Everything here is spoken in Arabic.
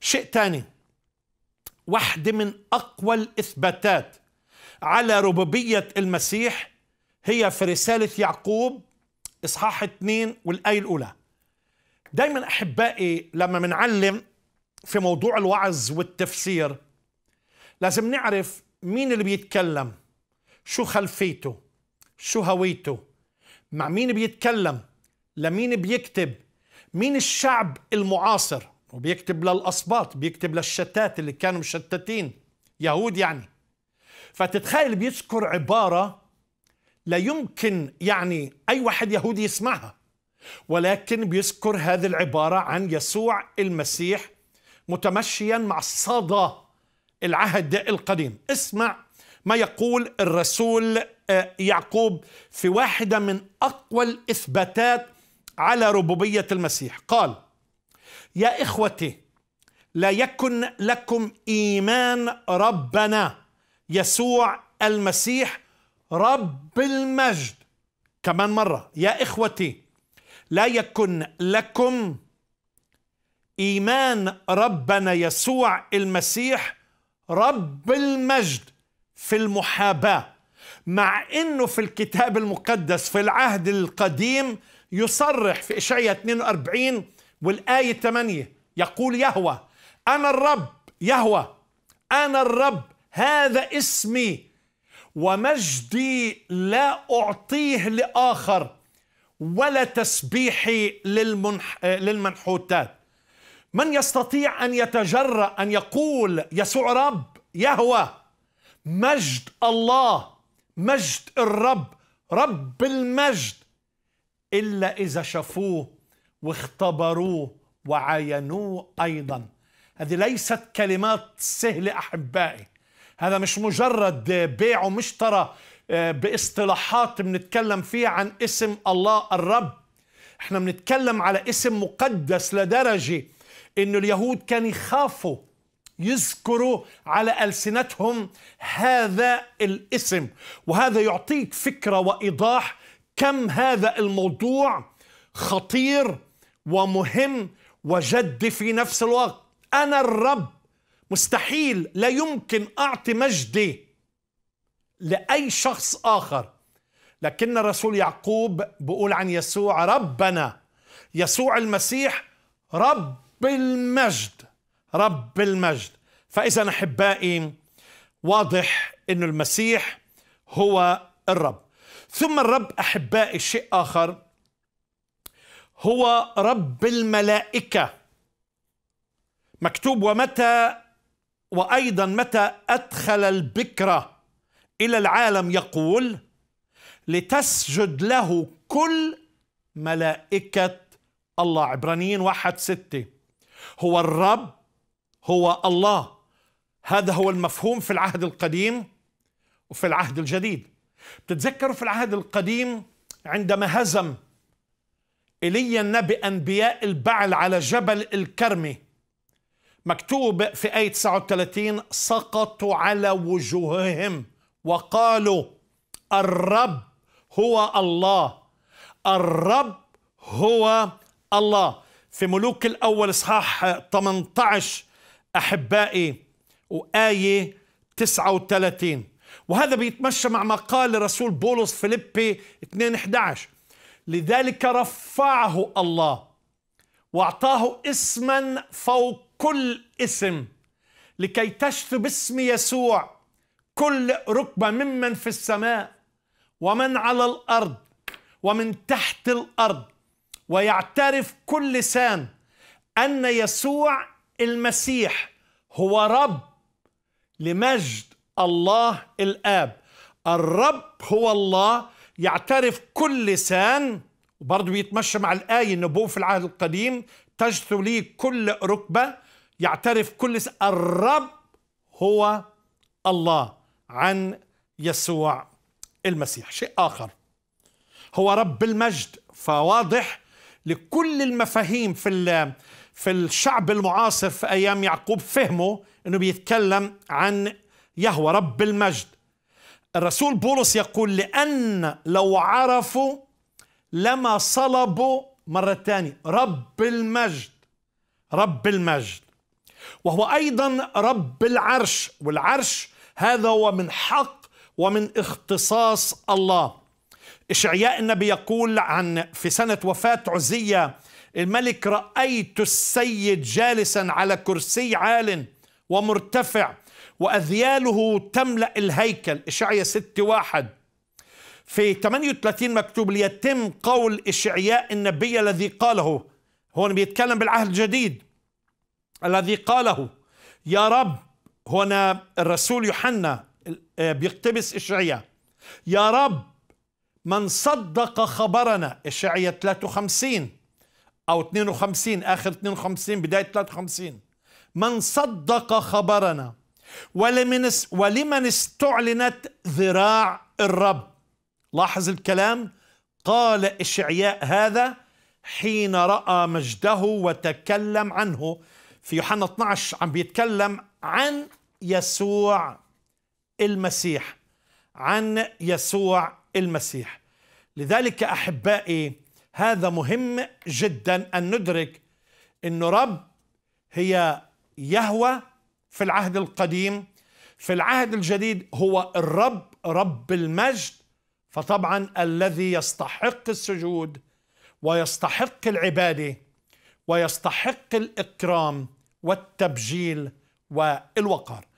شيء ثاني واحدة من أقوى الإثباتات على ربوبية المسيح هي في رسالة يعقوب إصحاح 2 والآية الأولى دايما أحبائي لما منعلم في موضوع الوعظ والتفسير لازم نعرف مين اللي بيتكلم شو خلفيته شو هويته مع مين بيتكلم لمين بيكتب مين الشعب المعاصر وبيكتب للأسباط بيكتب للشتات اللي كانوا مشتتين يهود يعني فتتخيل بيذكر عبارة لا يمكن يعني أي واحد يهودي يسمعها ولكن بيذكر هذه العبارة عن يسوع المسيح متمشيا مع صدى العهد القديم اسمع ما يقول الرسول آه، يعقوب في واحدة من أقوى الإثباتات على ربوبية المسيح قال يا اخوتي لا يكن لكم ايمان ربنا يسوع المسيح رب المجد كمان مره يا اخوتي لا يكن لكم ايمان ربنا يسوع المسيح رب المجد في المحاباه مع انه في الكتاب المقدس في العهد القديم يصرح في اشعياء 42 والآية 8 يقول يهوى أنا الرب يهوى أنا الرب هذا اسمي ومجدي لا أعطيه لآخر ولا تسبيحي للمنح... للمنحوتات من يستطيع أن يتجرأ أن يقول يسوع رب يهوى مجد الله مجد الرب رب المجد إلا إذا شافوه واختبروه وعاينوه ايضا هذه ليست كلمات سهله احبائي هذا مش مجرد بيع ومشترى آه، باصطلاحات بنتكلم فيها عن اسم الله الرب احنا بنتكلم على اسم مقدس لدرجه انه اليهود كانوا يخافوا يذكروا على السنتهم هذا الاسم وهذا يعطيك فكره وايضاح كم هذا الموضوع خطير ومهم وجد في نفس الوقت أنا الرب مستحيل لا يمكن أعطي مجدي لأي شخص آخر لكن الرسول يعقوب بيقول عن يسوع ربنا يسوع المسيح رب المجد رب المجد فإذا أحبائي واضح أن المسيح هو الرب ثم الرب أحبائي شيء آخر هو رب الملائكة مكتوب ومتى وأيضا متى أدخل البكرة إلى العالم يقول لتسجد له كل ملائكة الله عبرانيين واحد ستة هو الرب هو الله هذا هو المفهوم في العهد القديم وفي العهد الجديد بتتذكروا في العهد القديم عندما هزم ايليا النبي انبياء البعل على جبل الكرمه مكتوب في آية 39 سقطوا على وجوههم وقالوا الرب هو الله الرب هو الله في ملوك الأول إصحاح 18 أحبائي وآية 39 وهذا بيتمشى مع ما قال رسول بولس فيليبي 2 11 لذلك رفعه الله واعطاه اسما فوق كل اسم لكي تشث باسم يسوع كل ركبه ممن في السماء ومن على الارض ومن تحت الارض ويعترف كل لسان ان يسوع المسيح هو رب لمجد الله الاب الرب هو الله يعترف كل لسان وبرضه بيتمشى مع الآية النبوة في العهد القديم تجثو لي كل ركبة يعترف كل س... الرب هو الله عن يسوع المسيح شيء آخر هو رب المجد فواضح لكل المفاهيم في في الشعب المعاصر في ايام يعقوب فهموا انه بيتكلم عن يهوى رب المجد الرسول بولس يقول لان لو عرفوا لما صلبوا مرة ثانية رب المجد رب المجد وهو أيضا رب العرش والعرش هذا هو من حق ومن اختصاص الله إشعياء النبي يقول عن في سنة وفاة عزية الملك رأيت السيد جالسا على كرسي عال ومرتفع وأذياله تملأ الهيكل إشعياء ستة واحد في 38 مكتوب ليتم قول إشعياء النبي الذي قاله هو بيتكلم بالعهد الجديد الذي قاله يا رب هنا الرسول يوحنا آه، بيقتبس إشعياء يا رب من صدق خبرنا إشعياء 53 أو 52 آخر 52 بداية 53 من صدق خبرنا ولمن ولمن استعلنت ذراع الرب لاحظ الكلام قال إشعياء هذا حين رأى مجده وتكلم عنه في يوحنا 12 عم بيتكلم عن يسوع المسيح عن يسوع المسيح لذلك أحبائي هذا مهم جدا أن ندرك أن رب هي يهوى في العهد القديم في العهد الجديد هو الرب رب المجد فطبعا الذي يستحق السجود ويستحق العباده ويستحق الاكرام والتبجيل والوقار